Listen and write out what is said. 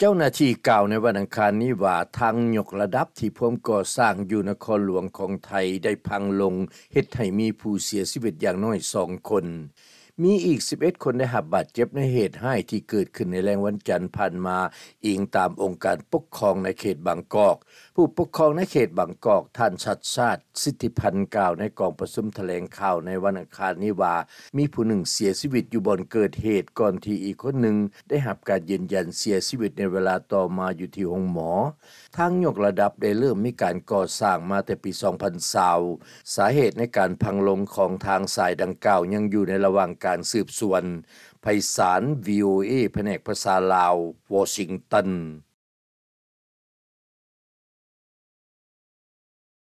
เจ้าหน้าที่กล่าวในวันอังคารนี้ว่าทางยกระดับที่พวมก่อสร้างอยู่นครหลวงของไทยได้พังลง เฮ็ดให้มีผู้เสียชีวิตอย่างน้อย2คนมีอีก 11 คนได้หับบาดเจ็บในเหตุให้ที่เกิดขึ้นในแรงวันจันทร์ผ่านมา อิงตามองค์การปกครองในเขตบางกอก ผู้ปกครองในเขตบางกอกท่านชัดชาติ สิทธิพันธ์กล่าวในกองประชุมแถลงข่าวในวันอังคารนี้ว่ามีผู้หนึ่งเสียชีวิตอยู่บนเกิดเหตุก่อนที่อีกคนหนึ่ง ได้หับการยืนยันเสียชีวิตในเวลาต่อมาอยู่ที่ห้องหมอทางยกระดับได้เริ่มมีการก่อสร้างมาแต่ปี2020สาเหตุในการพังลงของทางสายดังกล่าว ยังอยู่ในระหว่างกาการสืบสวนไพศาล VOA แผนกภาษาลาว วอชิงตัน